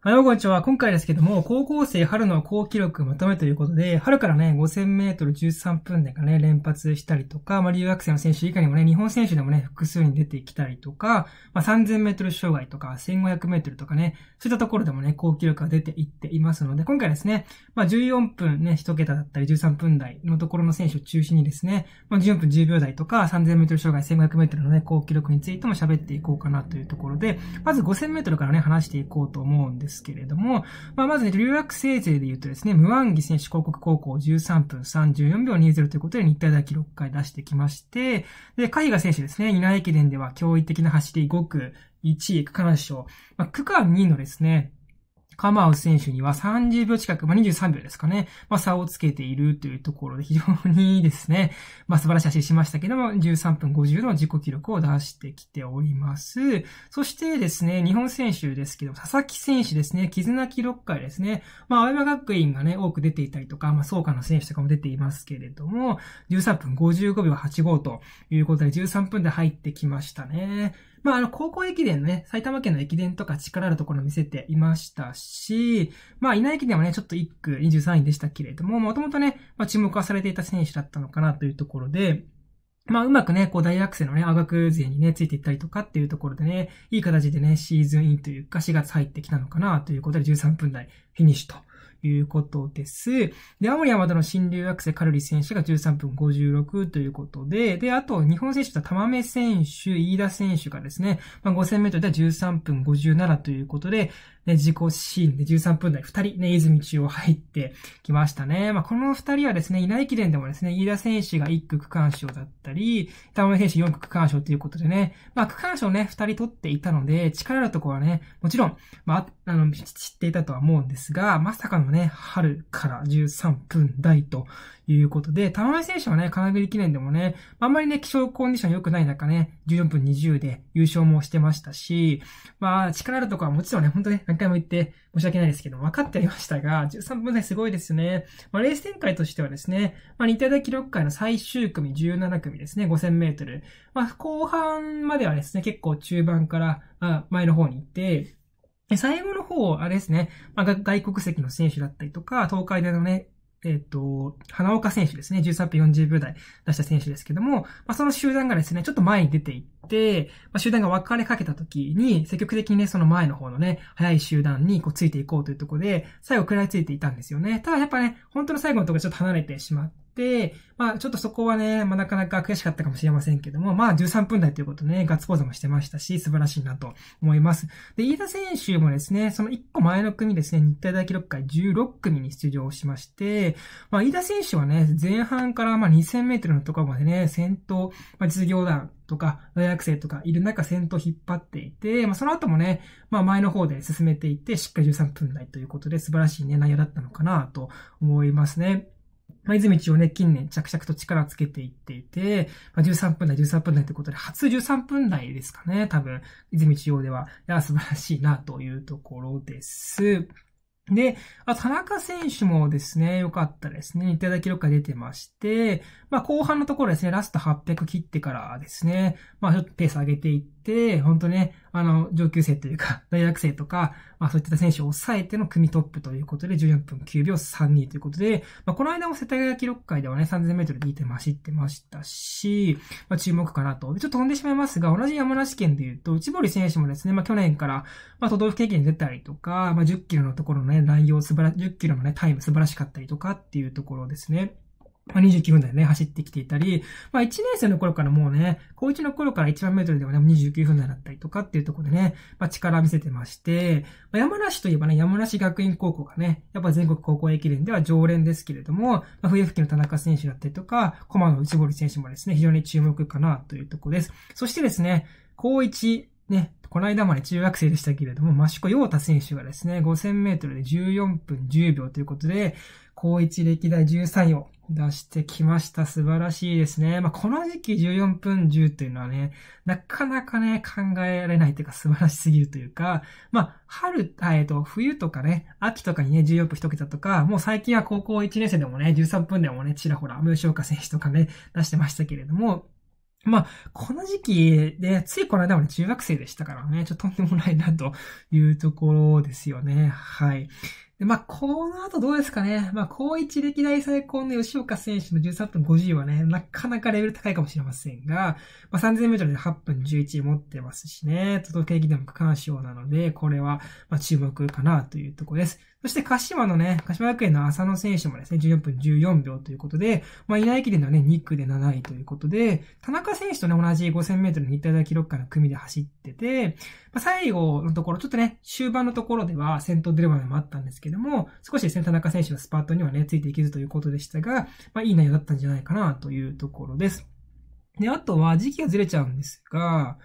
はい、こんにちは。今回ですけども、高校生春の高記録まとめということで、春からね、5000メートル13分でかね、連発したりとか、まあ、留学生の選手以下にもね、日本選手でもね、複数に出てきたりとか、まあ、3000メートル障害とか、1500メートルとかね、そういったところでもね、高記録が出ていっていますので、今回ですね、まあ、14分ね、1桁だったり、13分台のところの選手を中心にですね、まあ、14分10秒台とか、3000メートル障害、1500メートルのね、高記録についても喋っていこうかなというところで、まず5000メートルからね、話していこうと思うんですですけれども、まあ、まずね、留学生勢で言うとですね、ムワンギ選手広告高校13分34秒20ということで日体大記録会出してきまして、で、カヒガ選手ですね、稲駅伝では驚異的な走り5区、1位、区間賞、まあ、区間2のですね、カマウ選手には30秒近く、まあ、23秒ですかね、まあ、差をつけているというところで非常にいいですね、まあ、素晴らしい走りしましたけども、13分50の自己記録を出してきております。そしてですね、日本選手ですけど、佐々木選手ですね、絆記録会ですね、まあ、青山学院がね、多く出ていたりとか、まあ、創価の選手とかも出ていますけれども、13分55秒85ということで、13分で入ってきましたね。まあ、あの、高校駅伝ね、埼玉県の駅伝とか力あるところ見せていましたし、まあ、稲駅伝はね、ちょっと1区23位でしたけれども、もともとね、まあ、注目はされていた選手だったのかなというところで、まあ、うまくね、こう、大学生のね、あがく勢にね、ついていったりとかっていうところでね、いい形でね、シーズンインというか、4月入ってきたのかな、ということで、13分台、フィニッシュということです。で、青森山田の新留学生カルリ選手が13分56ということで、で、あと、日本選手と玉目選手、飯田選手がですね、まあ、5000メートルでは13分57ということで、ね、自己シーンで13分台2人、ね、泉中央入ってきましたね。まあ、この2人はですね、稲駅伝でもですね、飯田選手が1区区間賞だったり、田村選手4区区間賞ということでね、まあ、区間賞ね、2人取っていたので、力のところはね、もちろん、まあ、あの、知っていたとは思うんですが、まさかのね、春から13分台ということで、田村選手はね、金栗記念でもね、あんまりね、気象コンディション良くない中ね、14分20で優勝もしてましたし、まあ、力るところはもちろんね、本当ね、何回も言って申し訳ないですけど、分かっておりましたが、13分台すごいですね。まあ、レース展開としてはですね、まあ、日体大記録会の最終組17組ですね、5000メートル。まあ、後半まではですね、結構中盤から、あ前の方に行って、最後の方、あれですね、まあ、外国籍の選手だったりとか、東海大のね、えっ、ー、と、花岡選手ですね。13分40秒台出した選手ですけども、まあ、その集団がですね、ちょっと前に出ていって、まあ、集団が分かれかけた時に、積極的にね、その前の方のね、早い集団にこうついていこうというところで、最後食らいついていたんですよね。ただやっぱね、本当の最後のところちょっと離れてしまっ、まあちょっとそこはね、まあなかなか悔しかったかもしれませんけども、まあ13分台ということね、ガッツポーズもしてましたし、素晴らしいなと思います。で、飯田選手もですね、その1個前の組ですね、日体大記録会16組に出場しまして、まあ飯田選手はね、前半からまあ2000メートルのところまでね、先頭、まあ実業団、とか、大学生とかいる中先頭引っ張っていて、まあその後もね、まあ前の方で進めていて、しっかり13分台ということで素晴らしいね、内容だったのかなと思いますね。まあ、泉一応ね、近年着々と力をつけていっていて、まあ、13分台、13分台ということで、初13分台ですかね、多分、泉一応では。いや、素晴らしいな、というところです。で、田中選手もですね、良かったですね。いただき録が出てまして、まあ後半のところですね、ラスト800切ってからですね、まあちょっとペース上げていって、本当ね、あの、上級生というか、大学生とか、まあそういった選手を抑えての組トップということで、14分9秒32ということで、まあこの間も世田谷記録会ではね、3000メートル2点走ってましたし、まあ注目かなと。ちょっと飛んでしまいますが、同じ山梨県で言うと、内堀選手もですね、まあ去年から、まあ都道府県に出たりとか、まあ10キロのところのね、ね、内容素晴ら、10キロのね、タイム素晴らしかったりとかっていうところですね。まあ、29分台ね、走ってきていたり、まあ、1年生の頃からもうね、高1の頃から1万メートルでもね、29分台だったりとかっていうところでね、まあ、力見せてまして、まあ、山梨といえばね、山梨学院高校がね、やっぱ全国高校駅伝では常連ですけれども、まあ、冬吹きの田中選手だったりとか、駒野内堀選手もですね、非常に注目かなというところです。そしてですね、高1、ね、この間まで中学生でしたけれども、マシコ・ヨータ選手がですね、5000メートルで14分10秒ということで、高一歴代13位を出してきました。素晴らしいですね。まあ、この時期14分10というのはね、なかなかね、考えられないというか素晴らしすぎるというか、まあ、春、えっ、と、冬とかね、秋とかにね、14分1桁とか、もう最近は高校1年生でもね、13分でもね、ちらほら、無償化選手とかね、出してましたけれども、まあ、この時期で、ついこの間まで中学生でしたからね、ちょっととんでもないなというところですよね。はい。で、まあ、この後どうですかね。まあ、高一歴代最高の吉岡選手の13分50はね、なかなかレベル高いかもしれませんが、まあ、3000メートルで8分11持ってますしね、都道府県議でも区間賞なので、これは、まあ、注目かなというところです。そして鹿島のね、鹿島学園の浅野選手もですね、14分14秒ということで、まあ、稲駅伝ではね、2区で7位ということで、田中選手とね、同じ5000メートルの日体大記録会の組で走ってて、まあ、最後のところ、ちょっとね、終盤のところでは先頭出る場面もあったんですけども、少しですね、田中選手のスパートにはね、ついていけずということでしたが、まあ、いい内容だったんじゃないかなというところです。で、あとは時期がずれちゃうんですが、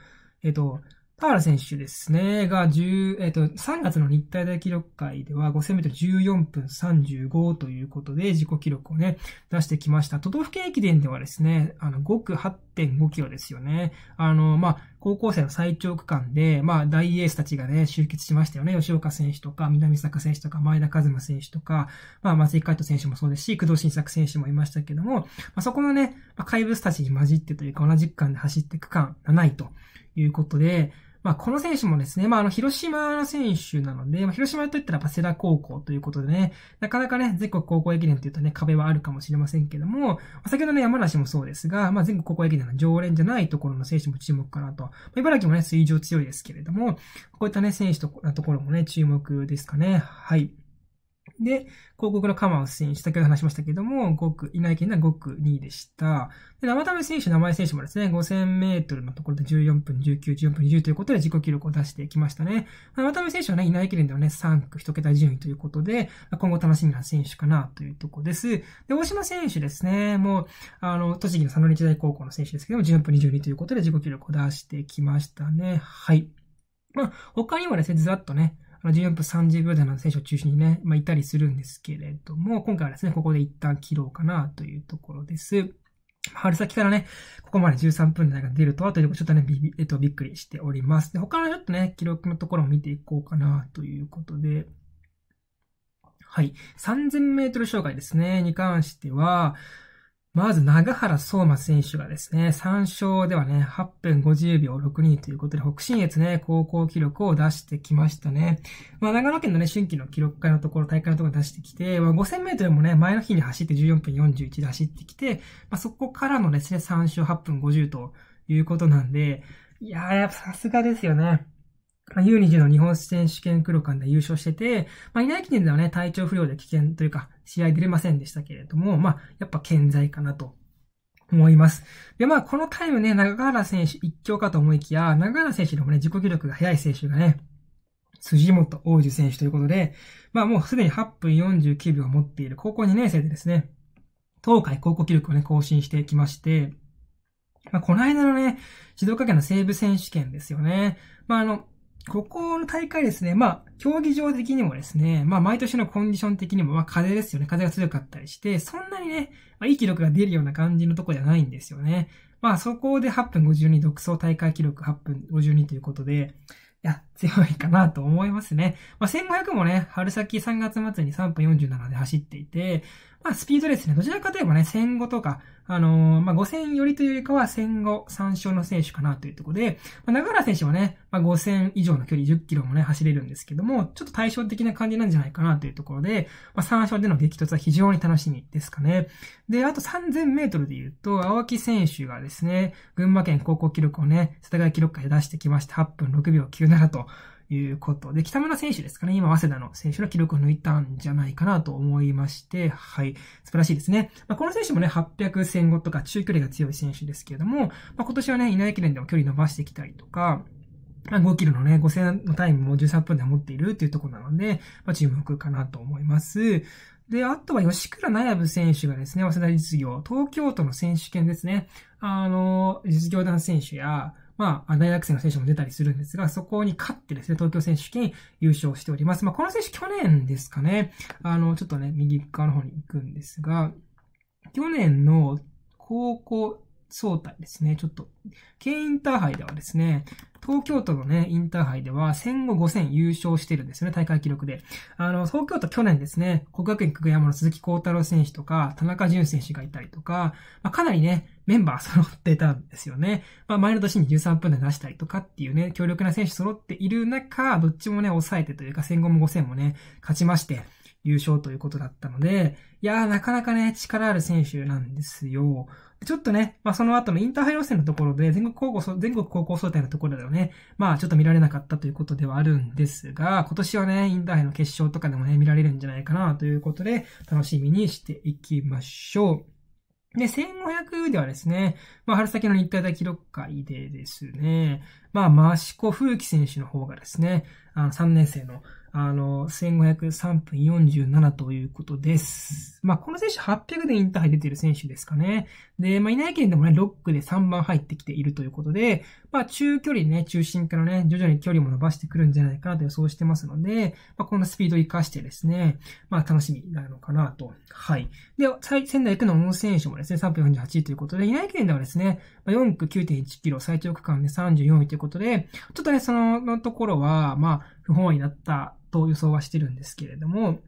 えっと、田原選手ですね、が10、えっ、ー、と、3月の日体大記録会では5000メートル14分35ということで自己記録をね、出してきました。都道府県駅伝ではですね、あの、5区8.5キロですよね。あの、まあ、高校生の最長区間で、まあ、大エースたちがね、集結しましたよね。吉岡選手とか、南坂選手とか、前田和馬選手とか、まあ、松井海斗選手もそうですし、工藤新作選手もいましたけども、まあ、そこのね、まあ、怪物たちに混じってというか、同じ区間で走って区間7位ということで、まあ、この選手もですね、まあ、あの、広島の選手なので、まあ、広島といったら、早セ田高校ということでね、なかなかね、全国高校駅伝というとね、壁はあるかもしれませんけども、先ほどの山梨もそうですが、まあ、全国高校駅伝の常連じゃないところの選手も注目かなと。まあ、茨城もね、水上強いですけれども、こういったね、選手と、なところもね、注目ですかね。はい。で、広告のカマウ選手、先ほど話しましたけども、5区、稲い県では5区2位でした。で、生田目選手、名前選手もですね、5000メートルのところで14分19、14分20ということで自己記録を出してきましたね。生田目選手はね、稲井県ではね、3区、1桁順位ということで、今後楽しみな選手かなというところです。で、大島選手ですね、もう、あの、栃木の佐野日大高校の選手ですけども、14分22ということで自己記録を出してきましたね。はい。まあ、他にもですね、ずらっとね、14分30秒台の選手を中心にね、まあ、いたりするんですけれども、今回はですね、ここで一旦切ろうかなというところです。春先からね、ここまで13分台が出るとはというとちょっとね、びび,、えっと、びっくりしております。で、他のちょっとね、記録のところを見ていこうかなということで、はい。3000メートル障害ですね、に関しては、まず、長原聡馬選手がですね、3勝ではね、8分50秒62ということで、北信越ね、高校記録を出してきましたね。まあ、長野県のね、春季の記録会のところ、大会のところ出してきて、まあ、5000メートルもね、前の日に走って14分41で走ってきて、まあ、そこからのですね、3勝8分50ということなんで、いやー、やっぱさすがですよね。まあ、U20 の日本選手権黒間で優勝してて、まあ、稲垣県ではね、体調不良で危険というか、試合出れませんでしたけれども、まあ、やっぱ健在かなと思います。で、まあ、このタイムね、長原選手一強かと思いきや、長原選手でもね、自己記録が速い選手がね、辻本王子選手ということで、まあもうすでに8分49秒を持っている高校2年生でですね、東海高校記録をね、更新してきまして、まあ、この間のね、静岡県の西部選手権ですよね。まあ、あの、ここの大会ですね、まあ、競技場的にもですね、まあ、毎年のコンディション的にも、まあ、風ですよね。風が強かったりして、そんなにね、まあ、いい記録が出るような感じのとこじゃないんですよね。まあ、そこで8分52、独走大会記録8分52ということで、いや、強いかなと思いますね。まあ、1500もね、春先3月末に3分47で走っていて、まあ、スピードですね。どちらかといえばね、1500とか、あのー、まあ、5000よりというよりかは1500、3勝の選手かなというところで、まあ、長原選手はね、まあ、5000以上の距離10キロもね、走れるんですけども、ちょっと対照的な感じなんじゃないかなというところで、まあ、3勝での激突は非常に楽しみですかね。で、あと3000メートルで言うと、青木選手がですね、群馬県高校記録をね、世田谷記録会で出してきまして、8分6秒97と、ということで、北村選手ですかね、今、早稲田の選手の記録を抜いたんじゃないかなと思いまして、はい、素晴らしいですね。まあ、この選手もね、800、戦後とか中距離が強い選手ですけれども、まあ、今年はね、稲駅伝でも距離伸ばしてきたりとか、まあ、5キロのね、5000のタイムも13分で持っているというところなので、まあ、注目かなと思います。で、あとは吉倉悩部選手がですね、早稲田実業、東京都の選手権ですね、あの、実業団選手や、まあ、大学生の選手も出たりするんですが、そこに勝ってですね、東京選手権優勝しております。まあ、この選手去年ですかね、あの、ちょっとね、右側の方に行くんですが、去年の高校総体ですね、ちょっと、県インターハイではですね、東京都のね、インターハイでは戦後5戦優勝してるんですよね、大会記録で。あの、東京都去年ですね、国学院久我山の鈴木幸太郎選手とか、田中淳選手がいたりとか、まあ、かなりね、メンバー揃ってたんですよね。まあ、前の年に13分で出したりとかっていうね、強力な選手揃っている中、どっちもね、抑えてというか、戦後も5戦もね、勝ちまして、優勝ということだったので、いやー、なかなかね、力ある選手なんですよ。ちょっとね、まあ、その後のインターハイ予選のところで、全国高校、全国高校総体のところではね、まあ、ちょっと見られなかったということではあるんですが、今年はね、インターハイの決勝とかでもね、見られるんじゃないかなということで、楽しみにしていきましょう。で、1500ではですね、まあ、春先の日体大記録会でですね、まあ、益子風紀選手の方がですね、あの、3年生の、あの、1503分47ということです。まあ、この選手800でインターハイ出てる選手ですかね。で、まあ、稲県でもね、6区で3番入ってきているということで、まあ、中距離ね、中心からね、徐々に距離も伸ばしてくるんじゃないかなと予想してますので、まあ、このスピードを活かしてですね、まあ、楽しみなのかなと。はい。で、仙台区の小野選手もですね、3分48ということで、稲県ではですね、まあ、4区9.1キロ、最長区間で34位ということで、ちょっとね、そのところは、まあ、不本意だったと予想はしてるんですけれども、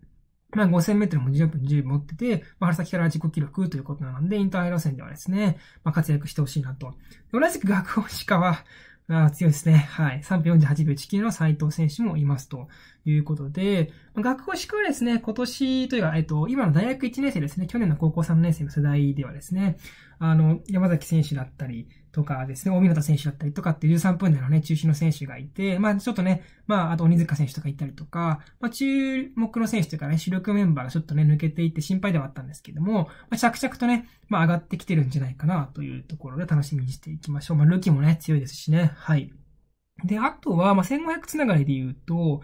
まあ、5000メートルも14分10持ってて、まあ、春先から自己記録ということなので、インターハイ路線ではですね、まあ、活躍してほしいなと。同じく学校し科は、あ強いですね。はい。3分48秒19の斎藤選手もいますということで、学校しかはですね、今年というか、えっと、今の大学1年生ですね、去年の高校3年生の世代ではですね、あの、山崎選手だったり、とかですね、大湊選手だったりとかって13分台のね、中心の選手がいて、まあちょっとね、まああと鬼塚選手とかいたりとか、まあ注目の選手というかね、主力メンバーがちょっとね、抜けていって心配ではあったんですけども、まあ着々とね、まあ上がってきてるんじゃないかなというところで楽しみにしていきましょう。まあルキーもね、強いですしね、はい。で、あとは、まあ1500つながりで言うと、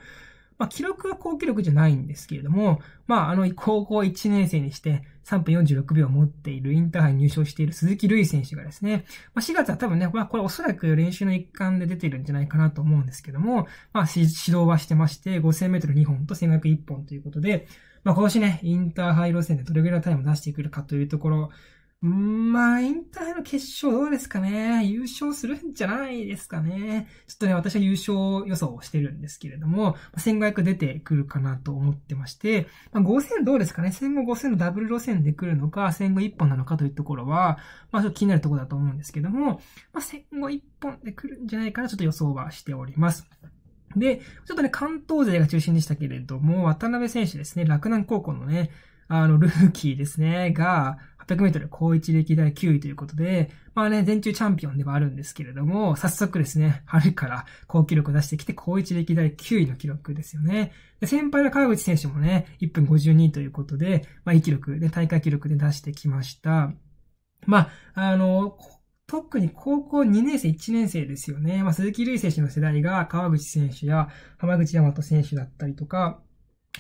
まあ、記録は高記録じゃないんですけれども、まあ、あの、高校1年生にして3分46秒を持っている、インターハイ入賞している鈴木瑠衣選手がですね、まあ、4月は多分ね、まあ、これおそらく練習の一環で出てるんじゃないかなと思うんですけども、まあ、指導はしてまして、5000メートル2本と1500 1本ということで、まあ、今年ね、インターハイ路線でどれぐらいのタイムを出してくるかというところまあ、インターハイの決勝どうですかね。優勝するんじゃないですかね。ちょっとね、私は優勝予想をしてるんですけれども、1500出てくるかなと思ってまして、まあ、5000どうですかね。1500、5000のダブル路線で来るのか、1500一本なのかというところは、まあ、ちょっと気になるところだと思うんですけども、まあ、1500一本で来るんじゃないかな、ちょっと予想はしております。で、ちょっとね、関東勢が中心でしたけれども、渡辺選手ですね、洛南高校のね、あの、ルーキーですね、が、800メートル高一歴代9位ということで、まあね、全中チャンピオンではあるんですけれども、早速ですね、春から高記録を出してきて、高一歴代9位の記録ですよね。で先輩の川口選手もね、1分52ということで、まあ、いい記録で、大会記録で出してきました。まあ、あの、特に高校2年生、1年生ですよね。まあ、鈴木瑠衣選手の世代が川口選手や浜口大和選手だったりとか、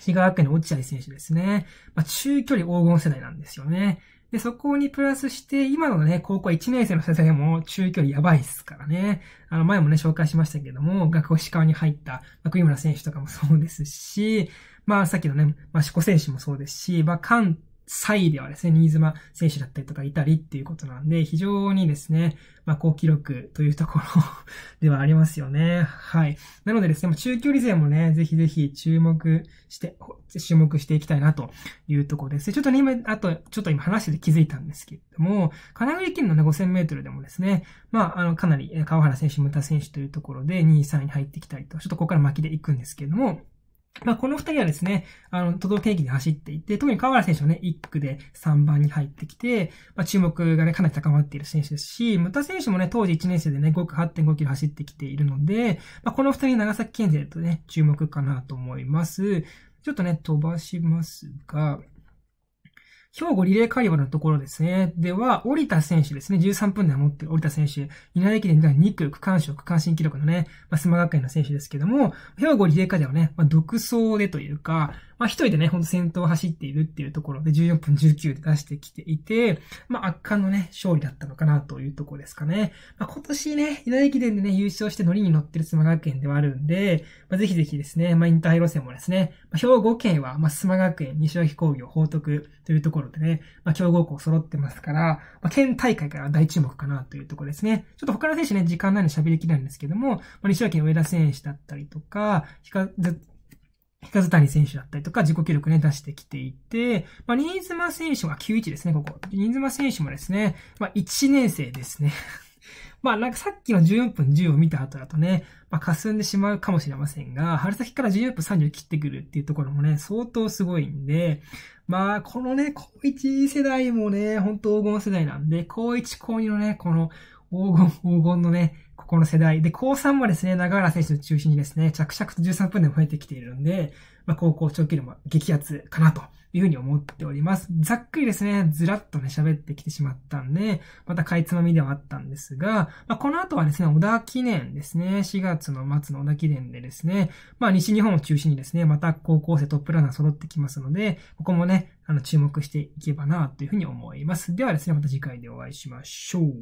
比嘉学園の落合選手ですね。まあ、中距離黄金世代なんですよね。で、そこにプラスして、今のね、高校1年生の先生も中距離やばいっすからね。あの、前もね、紹介しましたけども、学校石川に入った、ま栗村選手とかもそうですし、まあ、さっきのね、まあ、四股選手もそうですし、まあ、関サイではですね、新妻選手だったりとかいたりっていうことなんで、非常にですね、まあ、好記録というところではありますよね。はい。なのでですね、中距離勢もね、ぜひぜひ注目して、注目していきたいなというところです。ちょっとね、今、あと、ちょっと今話してて気づいたんですけれども、神奈川県のね、5000メートルでもですね、まあ、あの、かなり、川原選手、牟田選手というところで2位、3位に入ってきたりと、ちょっとここから巻きで行くんですけれども、まあ、この二人はですね、あの、都道県域で走っていて、特に河原選手はね、1区で3番に入ってきて、まあ、注目がね、かなり高まっている選手ですし、ムタ選手もね、当時1年生でね、5区8.5キロ走ってきているので、まあ、この二人長崎県勢とね、注目かなと思います。ちょっとね、飛ばしますが、兵庫リレー会話のところですね。では、折田選手ですね。13分台持ってる折田選手。稲田駅伝では2区、区間賞、区間新記録のね、まあ、スマ学園の選手ですけども、兵庫リレー会ではね、まあ、独走でというか、まあ一人でね、ほんと先頭を走っているっていうところで14分19で出してきていて、まあ圧巻のね、勝利だったのかなというところですかね。まあ今年ね、稲駅伝でね、優勝して乗りに乗ってる妻学園ではあるんで、まあぜひぜひですね、まあインターハイ路線もですね、まあ、兵庫県は、まあ妻学園、西脇工業、報徳というところでね、まあ強豪校揃ってますから、まあ県大会から大注目かなというところですね。ちょっと他の選手ね、時間なので喋りきれないんですけども、まあ西脇の上田選手だったりとか、タ谷選手だったりとか、自己記録ね、出してきていて、まあ、新妻選手が91ですね、ここ。新妻選手もですね、まあ、1年生ですね。まあ、なんかさっきの14分10を見た後だとね、まあ、霞んでしまうかもしれませんが、春先から14分30切ってくるっていうところもね、相当すごいんで、まあ、このね、高1世代もね、ほんと黄金世代なんで、高1高2のね、この黄金、黄金のね、この世代。で、高3もですね、長原選手を中心にですね、着々と13分で増えてきているんで、まあ、高校長距離も激アツかなというふうに思っております。ざっくりですね、ずらっとね、喋ってきてしまったんで、またかいつまみではあったんですが、まあ、この後はですね、小田記念ですね、4月の末の小田記念でですね、まあ、西日本を中心にですね、また高校生トップランナー揃ってきますので、ここもね、あの、注目していけばな、というふうに思います。ではですね、また次回でお会いしましょう。